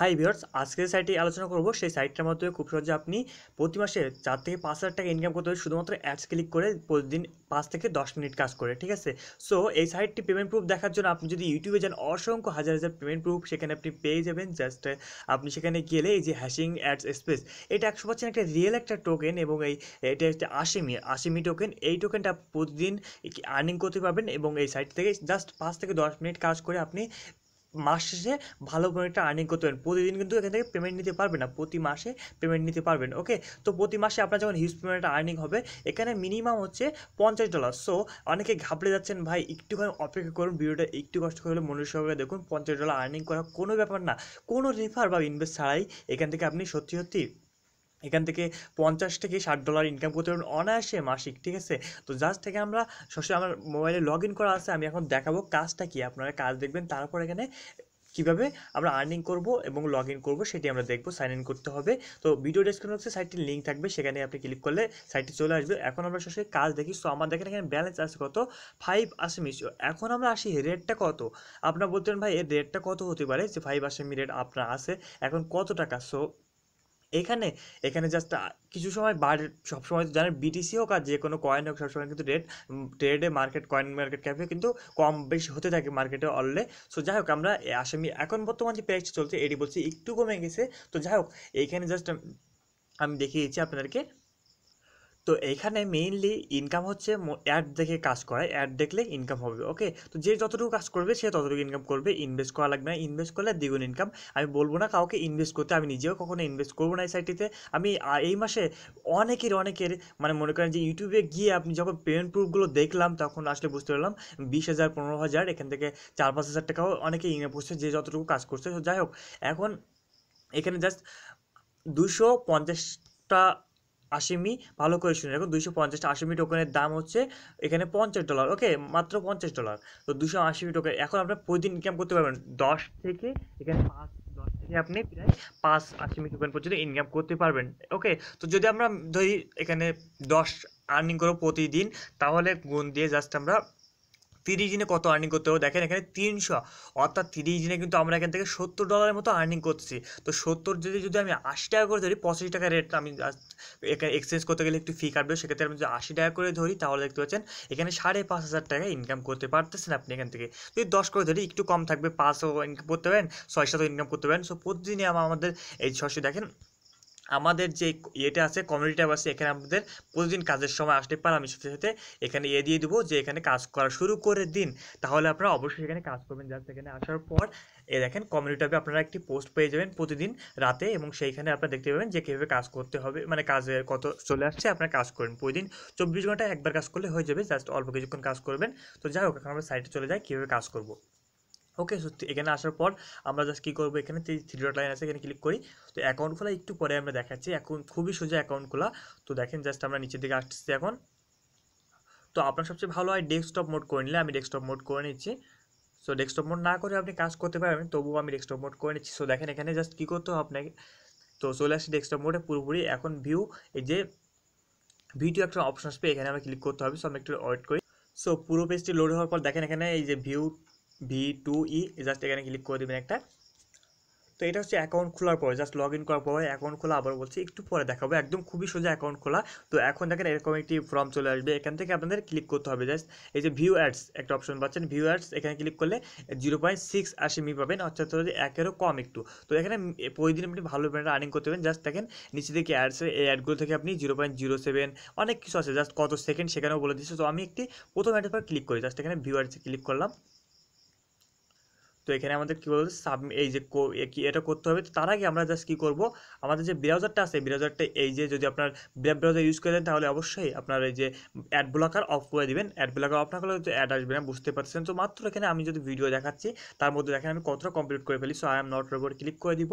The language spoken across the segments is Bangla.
হাই ভিওর্স আজকের সাইটে আলোচনা করবো সেই সাইটটার মাধ্যমে খুব সহজে আপনি প্রতি মাসে চার থেকে পাঁচ হাজার টাকা ইনকাম করতে হবে শুধুমাত্র অ্যাডস ক্লিক করে প্রতিদিন পাঁচ থেকে দশ মিনিট কাজ করে ঠিক আছে সো এই সাইটটি পেমেন্ট প্রুফ দেখার জন্য আপনি যদি ইউটিউবে যান অসংখ্য হাজার হাজার পেমেন্ট প্রুফ সেখানে আপনি পেয়ে যাবেন জাস্ট আপনি সেখানে গেলে এই যে হ্যাশিং অ্যাডস স্পেস এটা একশো পার্সেন্ট একটা রিয়েল একটা টোকেন এবং এই এটা হচ্ছে আশিমি আশিমি টোকেন এই টোকেনটা প্রতিদিন আর্নিং করতে পারবেন এবং এই সাইট থেকে জাস্ট পাঁচ থেকে দশ মিনিট কাজ করে আপনি মাস শেষে ভালো করে একটা আর্নিং করতে পারেন প্রতিদিন কিন্তু এখান থেকে পেমেন্ট নিতে পারবেন না প্রতি মাসে পেমেন্ট নিতে পারবেন ওকে তো প্রতি মাসে আপনার যখন হিউজ পেমেন্ট আর্নিং হবে এখানে মিনিমাম হচ্ছে পঞ্চাশ ডলার সো অনেকে ঘাবড়ে যাচ্ছেন ভাই একটুখানি অপেক্ষা করুন ভিডিওটা একটু কষ্ট করে মনোযোগ সহকারে দেখুন পঞ্চাশ ডলার আর্নিং করা কোনো ব্যাপার না কোনো রেফার বা ইনভেস্ট ছাড়াই এখান থেকে আপনি সত্যি সত্যি এখান থেকে পঞ্চাশ থেকে ষাট ডলার ইনকাম করতে পারবেন অনায়াসে মাসিক ঠিক আছে তো জাস্ট থেকে আমরা সবসময় আমার মোবাইলে লগ ইন করা আছে আমি এখন দেখাবো কাজটা কি আপনারা কাজ দেখবেন তারপর এখানে কিভাবে আমরা আর্নিং করব এবং লগ ইন করবো সেটি আমরা দেখবো সাইন ইন করতে হবে তো ভিডিও ডেসক্রিপশন বক্সে সাইটটির লিঙ্ক থাকবে সেখানে আপনি ক্লিক করলে সাইটটি চলে আসবে এখন আমরা সবসময় কাজ দেখি সো আমার দেখেন এখানে ব্যালেন্স আছে কত ফাইভ আসামিস এখন আমরা আসি রেটটা কত আপনার বলতেন ভাই এর রেটটা কত হতে পারে যে ফাইভ আসামি রেট আপনার আছে এখন কত টাকা সো এখানে এখানে জাস্ট কিছু সময় বার সবসময় তো জানেন বিটিসি হোক আর যে কোনো কয়েন হোক সবসময় কিন্তু রেট ট্রেডে মার্কেট কয়েন মার্কেট ক্যাপে কিন্তু কম বেশি হতে থাকে মার্কেটে অলরে সো যাই হোক আমরা আসামি এখন বর্তমান যে প্রাইস চলছে এটি বলছি একটু কমে গেছে তো যাই হোক এইখানে জাস্ট আমি দেখিয়েছি আপনাদেরকে তো এইখানে মেইনলি ইনকাম হচ্ছে অ্যাড দেখে কাজ করায় অ্যাড দেখলে ইনকাম হবে ওকে তো যে যতটুকু কাজ করবে সে ততটুকু ইনকাম করবে ইনভেস্ট করা লাগবে না ইনভেস্ট করলে দ্বিগুণ ইনকাম আমি বলবো না কাউকে ইনভেস্ট করতে আমি নিজেও কখনো ইনভেস্ট করবো না এই সাইটটিতে আমি এই মাসে অনেকের অনেকের মানে মনে করেন যে ইউটিউবে গিয়ে আপনি যখন পেমেন্ট প্রুফগুলো দেখলাম তখন আসলে বুঝতে পারলাম বিশ হাজার পনেরো হাজার এখান থেকে চার পাঁচ হাজার টাকাও অনেকে ইনকাম করছে যে যতটুকু কাজ করছে যাই হোক এখন এখানে জাস্ট দুশো পঞ্চাশটা মি ভালো করে শুনে দেখো দুশো পঞ্চাশটা আশিমি টোকেনের দাম হচ্ছে এখানে পঞ্চাশ ডলার ওকে মাত্র পঞ্চাশ ডলার তো দুশো আশিমি টোকেন এখন আপনার প্রতিদিন ইনকাম করতে পারবেন দশ থেকে এখানে পাঁচ দশ থেকে আপনি প্রায় পাঁচ আশিমি টোকেন পর্যন্ত ইনকাম করতে পারবেন ওকে তো যদি আমরা ধরি এখানে দশ আর্নিং করো প্রতিদিন তাহলে গুণ দিয়ে জাস্ট আমরা তিরিশ দিনে কত আর্নিং করতে হবে দেখেন এখানে তিনশো অর্থাৎ তিরিশ দিনে কিন্তু আমরা এখান থেকে সত্তর ডলারের মতো আর্নিং করছি তো সত্তর যদি যদি আমি আশি টাকা করে ধরি পঁচিশ টাকা রেট আমি এখানে এক্সচেঞ্জ করতে গেলে একটু ফি কাটবে সেক্ষেত্রে আমি যদি আশি টাকা করে ধরি তাহলে দেখতে পাচ্ছেন এখানে সাড়ে পাঁচ হাজার টাকা ইনকাম করতে পারতেছেন আপনি এখান থেকে যদি দশ করে ধরি একটু কম থাকবে পাঁচশো ইনকাম করতে পারেন ছয় সাতও ইনকাম করতে পারেন সো প্রতিদিনই আমাদের এই ছশো দেখেন আমাদের যে ইয়েটা আছে কমিউনিটি ট্যাব আছে এখানে আমাদের প্রতিদিন কাজের সময় আসতে পারে আমি সাথে সাথে এখানে এ ইয়ে দিয়ে দেবো যে এখানে কাজ করা শুরু করে দিন তাহলে আপনারা অবশ্যই এখানে কাজ করবেন যাতে এখানে আসার পর এ দেখেন কমিউনিটি ট্যাবে আপনারা একটি পোস্ট পেয়ে যাবেন প্রতিদিন রাতে এবং সেইখানে আপনারা দেখতে পাবেন যে কীভাবে কাজ করতে হবে মানে কাজে কত চলে আসছে আপনারা কাজ করেন প্রতিদিন চব্বিশ ঘন্টা একবার কাজ করলে হয়ে যাবে জাস্ট অল্প কিছুক্ষণ কাজ করবেন তো যাই হোক এখন আমরা সাইটে চলে যাই কীভাবে কাজ করবো ওকে সো এখানে আসার পর আমরা জাস্ট কী করবো এখানে থ্রি ডট লাইন আছে এখানে ক্লিক করি তো অ্যাকাউন্ট খোলা একটু পরে আমরা দেখাচ্ছি এখন খুবই সোজা অ্যাকাউন্ট খোলা তো দেখেন জাস্ট আমরা নিচের দিকে আসছি এখন তো আপনার সবচেয়ে ভালো হয় ডেস্কটপ মোড করে নিলে আমি ডেস্কটপ মোড করে নিচ্ছি সো ডেস্কটপ মোড না করে আপনি কাজ করতে পারবেন তবুও আমি ডেস্কটপ মোড করে নিচ্ছি সো দেখেন এখানে জাস্ট কী করতে হবে আপনাকে তো চলে আসছি ডেস্কটপ মোডে পুরোপুরি এখন ভিউ এই যে ভিডিও একটা অপশন আসবে এখানে আমরা ক্লিক করতে হবে সো আমি একটু ওয়েট করি সো পুরো পেজটি লোড হওয়ার পর দেখেন এখানে এই যে view V two E just এখানে ক্লিক করে দেবেন একটা তো এটা হচ্ছে অ্যাকাউন্ট খোলার পরে জাস্ট লগ ইন করার পরে অ্যাকাউন্ট খোলা আবার বলছি একটু পরে দেখাবো একদম খুবই সোজা অ্যাকাউন্ট খোলা তো এখন দেখেন এরকম একটি ফর্ম চলে আসবে এখান থেকে আপনাদের ক্লিক করতে হবে জাস্ট এই যে ভিউ অ্যাডস একটা অপশন পাচ্ছেন ভিউ অ্যাডস এখানে ক্লিক করলে জিরো পয়েন্ট সিক্স আশি মি পাবেন অর্থাৎ হচ্ছে একেরও কম একটু তো এখানে প্রতিদিন আপনি ভালো ব্র্যান্ড আর্নিং করতে পারেন জাস্ট দেখেন নিচে থেকে অ্যাডস এই অ্যাডগুলো থেকে আপনি জিরো পয়েন্ট জিরো সেভেন অনেক কিছু আছে জাস্ট কত সেকেন্ড সেখানেও বলে দিচ্ছে তো আমি একটি প্রথম অ্যাডের পর ক্লিক করি জাস্ট এখানে ভিউ অ্যাডসে ক্লিক করলাম তো এখানে আমাদের কী বলতে সাব এই যে এটা করতে হবে তো তার আগে আমরা জাস্ট কী করব আমাদের যে ব্রাউজারটা আছে ব্রাউজারটা এই যে যদি আপনার ব্যাব ব্রাউজার ইউজ করেন তাহলে অবশ্যই আপনার এই যে অ্যাড ব্লকার অফ করে দেবেন অ্যাড ব্লকার অফ না করলে তো অ্যাড আসবে না বুঝতে পারছেন তো মাত্র এখানে আমি যদি ভিডিও দেখাচ্ছি তার মধ্যে দেখেন আমি কতটা কমপ্লিট করে ফেলি so I am not robot click করে দিব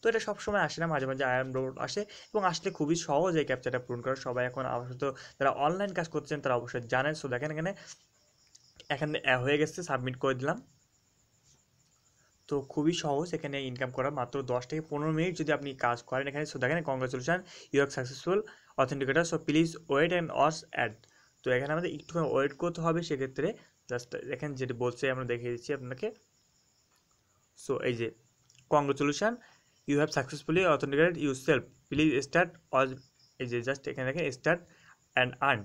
তো এটা সবসময় আসে না মাঝে মাঝে আই এম রোবট আসে এবং আসলে খুবই সহজ এই ক্যাপচারটা পূরণ করা সবাই এখন আপাতত যারা অনলাইন কাজ করছেন তারা অবশ্যই জানেন সো দেখেন এখানে এখানে হয়ে গেছে সাবমিট করে দিলাম তো খুবই সহজ এখানে ইনকাম করা মাত্র দশ থেকে পনেরো মিনিট যদি আপনি কাজ করেন এখানে সো দেখেন congratulation you are successful authenticator so please wait and us add তো এখানে আমাদের একটুখানি ওয়েট করতে হবে সেক্ষেত্রে জাস্ট এখানে যেটা বলছে আমরা দেখিয়ে দিচ্ছি আপনাকে সো এই যে congratulation you have successfully authenticated yourself please start as এই যে জাস্ট এখানে দেখেন স্টার্ট অ্যান্ড আর্ন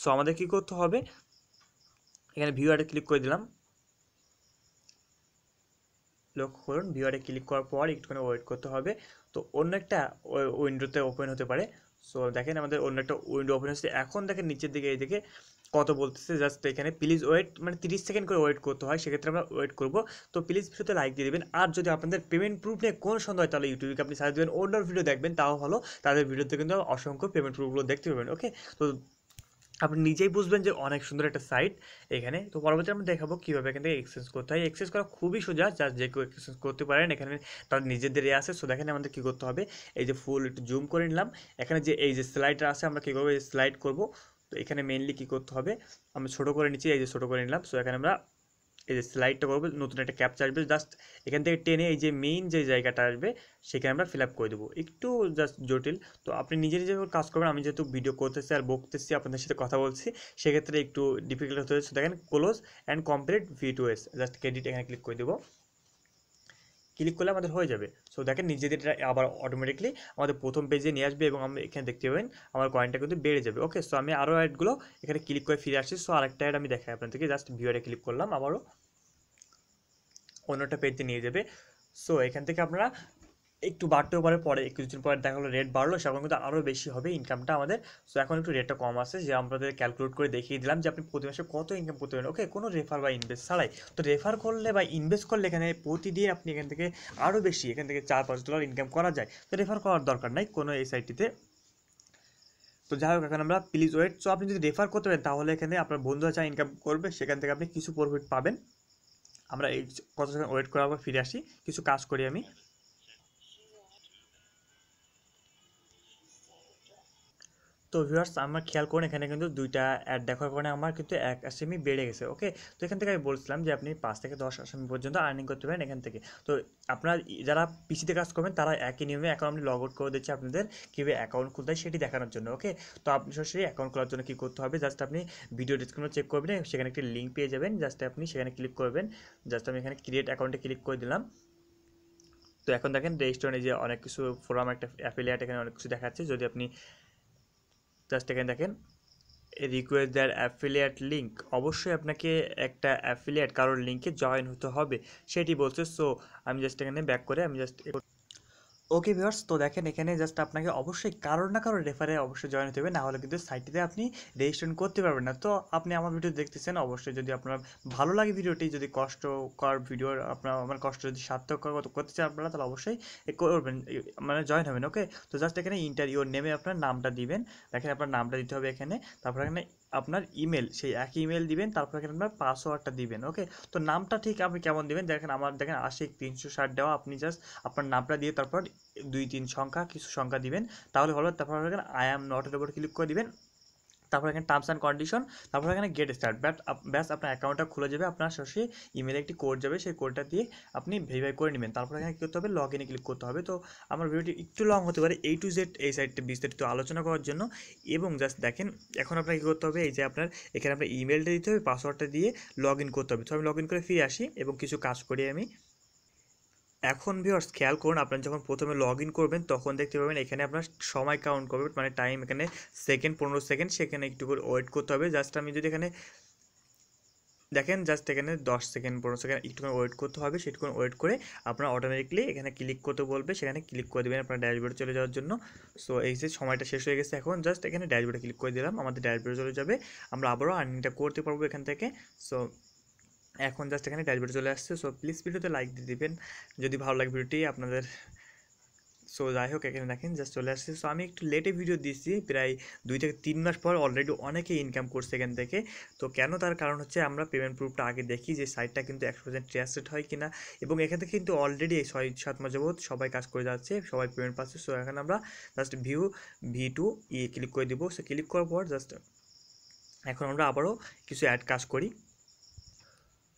সো আমাদের কী করতে হবে এখানে ভিউ অ্যাডে ক্লিক করে দিলাম লক্ষ্য করুন ভিওয়ারে ক্লিক করার পর একটুখানি ওয়েট করতে হবে তো অন্য একটা উইন্ডোতে ওপেন হতে পারে সো দেখেন আমাদের অন্য একটা উইন্ডো ওপেন হচ্ছে এখন দেখেন নিচের দিকে এই দিকে কত বলতেছে জাস্ট এখানে প্লিজ ওয়েট মানে তিরিশ সেকেন্ড করে ওয়েট করতে হয় সেক্ষেত্রে আমরা ওয়েট করবো তো প্লিজ ভিডিওতে লাইক দিয়ে দেবেন আর যদি আপনাদের পেমেন্ট প্রুফ নিয়ে কোনো সন্দেহ তাহলে ইউটিউবে আপনি সার্চ দেবেন অন্য ভিডিও দেখবেন তাও হলো তাদের ভিডিওতে কিন্তু অসংখ্য পেমেন্ট প্রুফগুলো দেখতে পাবেন ওকে তো আপনি নিজেই বুঝবেন যে অনেক সুন্দর একটা সাইট এখানে তো পরবর্তী আমরা দেখাবো কীভাবে এখান থেকে এক্সচেঞ্জ করতে হয় এক্সচেঞ্জ করা খুবই সোজা যা যে কেউ এক্সচেঞ্জ করতে পারেন এখানে তার নিজেদের এ আসে সো দেখেন আমাদের কী করতে হবে এই যে ফুল একটু জুম করে নিলাম এখানে যে এই যে স্লাইডটা আছে আমরা কীভাবে স্লাইড করব তো এখানে মেনলি কী করতে হবে আমরা ছোটো করে নিচ্ছি এই যে ছোটো করে নিলাম সো এখানে আমরা এই যে স্লাইডটা করবো নতুন একটা ক্যাপচা আসবে জাস্ট এখান থেকে টেনে এই যে মেইন যে জায়গাটা আসবে সেখানে আমরা ফিল করে দেবো একটু জাস্ট জটিল তো আপনি নিজে নিজে কাজ করবেন আমি যেহেতু ভিডিও করতেছি আর বকতেছি আপনাদের সাথে কথা বলছি সেক্ষেত্রে একটু ডিফিকাল্ট হতে হচ্ছে দেখেন close and complete V two S just credit এখানে ক্লিক করে দেবো ক্লিক করলে আমাদের হয়ে যাবে সো দেখেন নিজেদের আবার অটোমেটিকলি আমাদের প্রথম পেজে নিয়ে আসবে এবং আমি এখানে দেখতে পাবেন আমার কয়েনটা কিন্তু বেড়ে যাবে ওকে সো আমি আরও অ্যাডগুলো এখানে ক্লিক করে ফিরে আসছি সো আরেকটা অ্যাড আমি দেখাই আপনাদেরকে জাস্ট ভিউয়ারে ক্লিক করলাম আবারও অন্যটা পেজে নিয়ে যাবে সো এখান থেকে আপনারা একটু বাড়তেও পারে পরে দিন পরে দেখা হলো রেট বাড়লো সেরকম কিন্তু আরও বেশি হবে ইনকামটা আমাদের সো এখন একটু রেটটা কম আছে যে আমাদের ক্যালকুলেট করে দেখিয়ে দিলাম যে আপনি প্রতি মাসে কত ইনকাম করতে পারেন ওকে কোনো রেফার বা ইনভেস্ট ছাড়াই তো রেফার করলে বা ইনভেস্ট করলে এখানে প্রতিদিন আপনি এখান থেকে আরও বেশি এখান থেকে চার পাঁচ ডলার ইনকাম করা যায় তো রেফার করার দরকার নাই কোনো এই সাইটটিতে তো যাই হোক এখন আমরা প্লিজ ওয়েট সো আপনি যদি রেফার করতে পারেন তাহলে এখানে আপনার বন্ধুরা যা ইনকাম করবে সেখান থেকে আপনি কিছু প্রফিট পাবেন আমরা এই কথা ওয়েট করে আবার ফিরে আসি কিছু কাজ করি আমি তো ভিউয়ার্স আমার খেয়াল করুন এখানে কিন্তু দুইটা অ্যাড দেখার কারণে আমার কিন্তু এক আসামি বেড়ে গেছে ওকে তো এখান থেকে আমি বলছিলাম যে আপনি পাঁচ থেকে দশ আসামি পর্যন্ত আর্নিং করতে পারেন এখান থেকে তো আপনার যারা পিসিতে কাজ করবেন তারা একই নিয়মে অ্যাকাউন্ট লগ আউট করে দিচ্ছে আপনাদের কীভাবে অ্যাকাউন্ট খুলতে হয় সেটি দেখানোর জন্য ওকে তো আপনি সরাসরি অ্যাকাউন্ট খোলার জন্য কী করতে হবে জাস্ট আপনি ভিডিও ডিসক্রিপশনে চেক করবেন সেখানে একটি লিঙ্ক পেয়ে যাবেন জাস্ট আপনি সেখানে ক্লিক করবেন জাস্ট আমি এখানে ক্রিয়েট অ্যাকাউন্টে ক্লিক করে দিলাম তো এখন দেখেন রেজিস্ট্রেশনে যে অনেক কিছু ফোরাম একটা অ্যাফিলিয়েট এখানে অনেক কিছু দেখাচ্ছে যদি আপনি জাস্ট এখানে দেখেন রিকোয়েস্ট দ্যার অ্যাফিলিয়েট লিঙ্ক অবশ্যই আপনাকে একটা অ্যাফিলিয়েট কারোর লিঙ্কে জয়েন হতে হবে সেটি বলছে সো আমি জাস্ট এখানে ব্যাক করে আমি জাস্ট ওকে ভিউয়ার্স তো দেখেন এখানে জাস্ট আপনাকে অবশ্যই কারোর না কারোর রেফারে অবশ্যই জয়েন হতে হবে না হলে কিন্তু সাইটটিতে আপনি রেজিস্ট্রেশন করতে পারবেন না তো আপনি আমার ভিডিও দেখতেছেন অবশ্যই যদি আপনার ভালো লাগে ভিডিওটি যদি কষ্টকর ভিডিও আপনার আমার মানে কষ্ট যদি সার্থক করতে চান আপনারা তাহলে অবশ্যই করবেন মানে জয়েন হবেন ওকে তো জাস্ট এখানে ইন্টারভিউর নেমে আপনার নামটা দিবেন দেখেন আপনার নামটা দিতে হবে এখানে তারপর এখানে আপনার ইমেল সেই একই ইমেল দিবেন তারপর এখানে আপনার পাসওয়ার্ডটা দিবেন ওকে তো নামটা ঠিক আপনি কেমন দিবেন দেখেন আমার দেখেন আশিক তিনশো ষাট দেওয়া আপনি জাস্ট আপনার নামটা দিয়ে তারপর দুই তিন সংখ্যা কিছু সংখ্যা দিবেন তাহলে ভালো তারপর এখানে আই অ্যাম নটের উপর ক্লিক করে দিবেন তারপর এখানে টার্মস অ্যান্ড কন্ডিশন তারপর এখানে গেট স্টার্ট ব্যাট ব্যাস আপনার অ্যাকাউন্টটা খুলে যাবে আপনার সে ইমেলে একটি কোড যাবে সেই কোডটা দিয়ে আপনি ভেরিফাই করে নেবেন তারপর এখানে কী করতে হবে লগ ইনে ক্লিক করতে হবে তো আমার ভিডিওটি একটু লং হতে পারে এই টু জেড এই সাইডটা বিস্তারিত আলোচনা করার জন্য এবং জাস্ট দেখেন এখন আপনাকে কী করতে হবে এই যে আপনার এখানে আপনার ইমেলটা দিতে হবে পাসওয়ার্ডটা দিয়ে লগ ইন করতে হবে তো আমি লগ ইন করে ফিরে আসি এবং কিছু কাজ করি আমি এখন ভিওর্স খেয়াল করুন আপনার যখন প্রথমে লগ ইন করবেন তখন দেখতে পাবেন এখানে আপনার সময় কাউন্ট করবে মানে টাইম এখানে সেকেন্ড পনেরো সেকেন্ড সেখানে একটু করে ওয়েট করতে হবে জাস্ট আমি যদি এখানে দেখেন জাস্ট এখানে দশ সেকেন্ড পনেরো সেকেন্ড একটুখানি ওয়েট করতে হবে সেটুকুন ওয়েট করে আপনার অটোমেটিকলি এখানে ক্লিক করতে বলবে সেখানে ক্লিক করে দেবেন আপনার ড্যাশবোর্ডে চলে যাওয়ার জন্য সো এই যে সময়টা শেষ হয়ে গেছে এখন জাস্ট এখানে ড্যাশবোর্ডে ক্লিক করে দিলাম আমাদের ড্যাশবোর্ডে চলে যাবে আমরা আবারও আর্নিংটা করতে পারবো এখান থেকে সো এখন জাস্ট এখানে ড্যাশবোর্ডে চলে আসছে সো প্লিজ ভিডিওতে লাইক দিয়ে দেবেন যদি ভালো লাগে ভিডিওটি আপনাদের সো যাই হোক এখানে দেখেন জাস্ট চলে আসছে সো আমি একটু লেটে ভিডিও দিচ্ছি প্রায় দুই থেকে তিন মাস পর অলরেডি অনেকেই ইনকাম করছে এখান থেকে তো কেন তার কারণ হচ্ছে আমরা পেমেন্ট প্রুফটা আগে দেখি যে সাইটটা কিন্তু একশো পার্সেন্ট ট্রাস্টেড হয় কিনা এবং এখান থেকে কিন্তু অলরেডি এই ছয় সাত মাস যাবত সবাই কাজ করে যাচ্ছে সবাই পেমেন্ট পাচ্ছে সো এখন আমরা জাস্ট ভিউ ভি টু ইয়ে ক্লিক করে দেবো সে ক্লিক করার পর জাস্ট এখন আমরা আবারও কিছু অ্যাড কাজ করি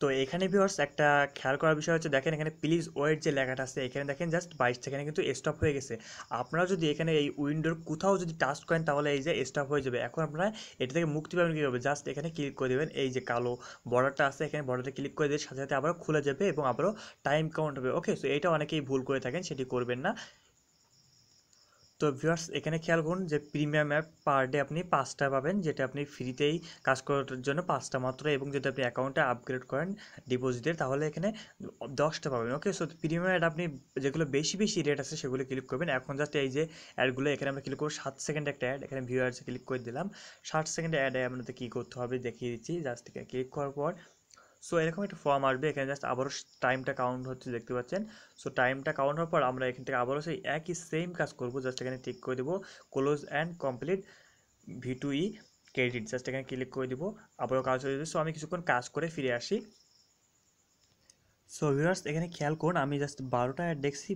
তো এখানে ভিউয়ার্স একটা খেয়াল করার বিষয় হচ্ছে দেখেন এখানে প্লিজ ওয়েট যে লেখাটা আছে এখানে দেখেন জাস্ট বাইশ সেখানে কিন্তু স্টপ হয়ে গেছে আপনারা যদি এখানে এই উইন্ডোর কোথাও যদি টাচ করেন তাহলে এই যে স্টপ হয়ে যাবে এখন আপনারা এটা থেকে মুক্তি পাবেন কী হবে জাস্ট এখানে ক্লিক করে দেবেন এই যে কালো বর্ডারটা আছে এখানে বর্ডারটা ক্লিক করে দিয়ে সাথে সাথে আবারও খুলে যাবে এবং আবারও টাইম কাউন্ট হবে ওকে সো এটা অনেকেই ভুল করে থাকেন সেটি করবেন না তো ভিউয়ার্স এখানে খেয়াল করুন যে প্রিমিয়াম অ্যাপ পার ডে আপনি পাঁচটা পাবেন যেটা আপনি ফ্রিতেই কাজ করার জন্য পাঁচটা মাত্র এবং যদি আপনি অ্যাকাউন্টে আপগ্রেড করেন ডিপোজিটের তাহলে এখানে দশটা পাবেন ওকে সো প্রিমিয়াম অ্যাড আপনি যেগুলো বেশি বেশি রেট আছে সেগুলো ক্লিক করবেন এখন জাস্ট এই যে অ্যাডগুলো এখানে আমরা ক্লিক করবো সাত সেকেন্ড একটা অ্যাড এখানে ভিউয়ার্সে ক্লিক করে দিলাম ষাট সেকেন্ডে অ্যাডে আপনাদের কী করতে হবে দেখিয়ে দিচ্ছি জাস্ট ক্লিক করার পর সো এরকম একটা ফর্ম আসবে এখানে জাস্ট আবারও টাইমটা কাউন্ট হচ্ছে দেখতে পাচ্ছেন সো টাইমটা কাউন্ট হওয়ার পর আমরা এখান থেকে আবারও সেই একই সেম কাজ করব জাস্ট এখানে ক্লিক করে দেবো close and complete V two E credit just এখানে ক্লিক করে দেবো আবারও কাজ হয়ে যাবে সো আমি কিছুক্ষণ কাজ করে ফিরে আসি সো ভিউয়ার্স এখানে খেয়াল করুন আমি জাস্ট বারোটা অ্যাড দেখছি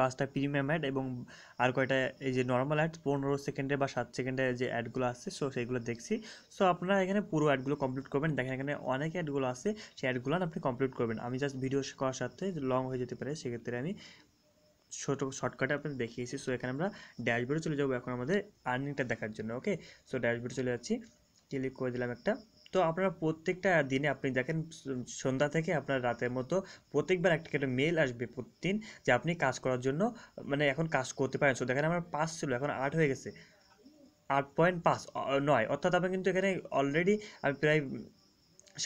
পাঁচটা প্রিমিয়াম অ্যাড এবং আর কয়টা এই যে নর্মাল অ্যাড পনেরো সেকেন্ডে বা সাত সেকেন্ডে যে অ্যাডগুলো আছে সো সেইগুলো দেখছি সো আপনারা এখানে পুরো অ্যাডগুলো কমপ্লিট করবেন দেখেন এখানে অনেক অ্যাডগুলো আছে সেই অ্যাডগুলো আপনি কমপ্লিট করবেন আমি জাস্ট ভিডিও করার সাথে লং হয়ে যেতে পারে সেক্ষেত্রে আমি ছোটো শর্টকাটে আপনাদের দেখিয়েছি সো এখানে আমরা ড্যাশবোর্ডে চলে যাবো এখন আমাদের আর্নিংটা দেখার জন্য ওকে সো ড্যাশবোর্ডে চলে যাচ্ছি ক্লিক করে দিলাম একটা তো আপনার প্রত্যেকটা দিনে আপনি দেখেন সন্ধ্যা থেকে আপনার রাতের মতো প্রত্যেকবার একটা একটা মেল আসবে প্রতিদিন যে আপনি কাজ করার জন্য মানে এখন কাজ করতে পারেন সো দেখেন আমার পাঁচ ছিল এখন আট হয়ে গেছে আট পয়েন্ট পাঁচ নয় অর্থাৎ আমি কিন্তু এখানে অলরেডি আমি প্রায়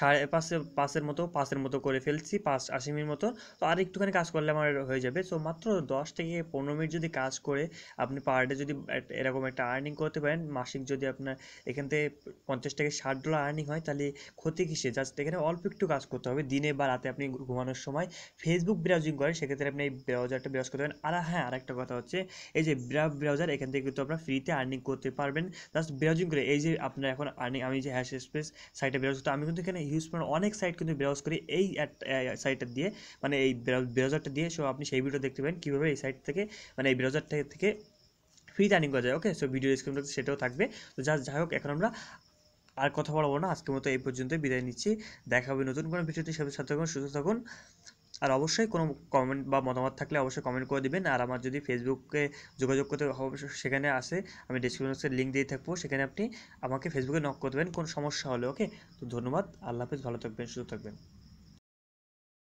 সাড়ে পাঁচে পাঁচের মতো পাঁচের মতো করে ফেলছি পাঁচ আশি মিনিট মতো তো আর একটুখানি কাজ করলে আমার হয়ে যাবে সো মাত্র দশ থেকে পনেরো মিনিট যদি কাজ করে আপনি পার ডে যদি এরকম একটা আর্নিং করতে পারেন মাসিক যদি আপনার এখান থেকে পঞ্চাশ থেকে ষাট ডলার আর্নিং হয় তাহলে ক্ষতি কিসে জাস্ট এখানে অল্প একটু কাজ করতে হবে দিনে বা রাতে আপনি ঘুমানোর সময় ফেসবুক ব্রাউজিং করেন সেক্ষেত্রে আপনি এই ব্রাউজারটা ব্রাউজ করতে পারেন আর হ্যাঁ আরেকটা কথা হচ্ছে এই যে ব্রাউজার এখান থেকে কিন্তু আপনার ফ্রিতে আর্নিং করতে পারবেন জাস্ট ব্রাউজিং করে এই যে আপনার এখন আর্নিং আমি যে হ্যাশ স্পেস সাইটে ব্রাউজ করতে আমি কিন্তু এখানে হিউজ পরিমাণ অনেক সাইট কিন্তু ব্রাউজ করি এই সাইটটা দিয়ে মানে এই ব্রাউজারটা দিয়ে সো আপনি সেই ভিডিও দেখতে পাবেন কীভাবে এই সাইট থেকে মানে এই ব্রাউজার থেকে ফ্রি রানিং করা যায় ওকে সো ভিডিও ডিসক্রিপশন সেটাও থাকবে তো যা যাই হোক এখন আমরা আর কথা বলবো না আজকের মতো এই পর্যন্ত বিদায় নিচ্ছি দেখা হবে নতুন কোনো ভিডিওতে সাথে সাথে থাকুন সুস্থ থাকুন আর অবশ্যই কোনো কমেন্ট বা মতামত থাকলে অবশ্যই কমেন্ট করে দেবেন আর আমার যদি ফেসবুকে যোগাযোগ করতে অবশ্যই সেখানে আসে আমি ডিসক্রিপশনে লিঙ্ক দিয়ে থাকবো সেখানে আপনি আমাকে ফেসবুকে নক দেবেন কোনো সমস্যা হলে ওকে তো ধন্যবাদ আল্লাহ হাফেজ ভালো থাকবেন সুস্থ থাকবেন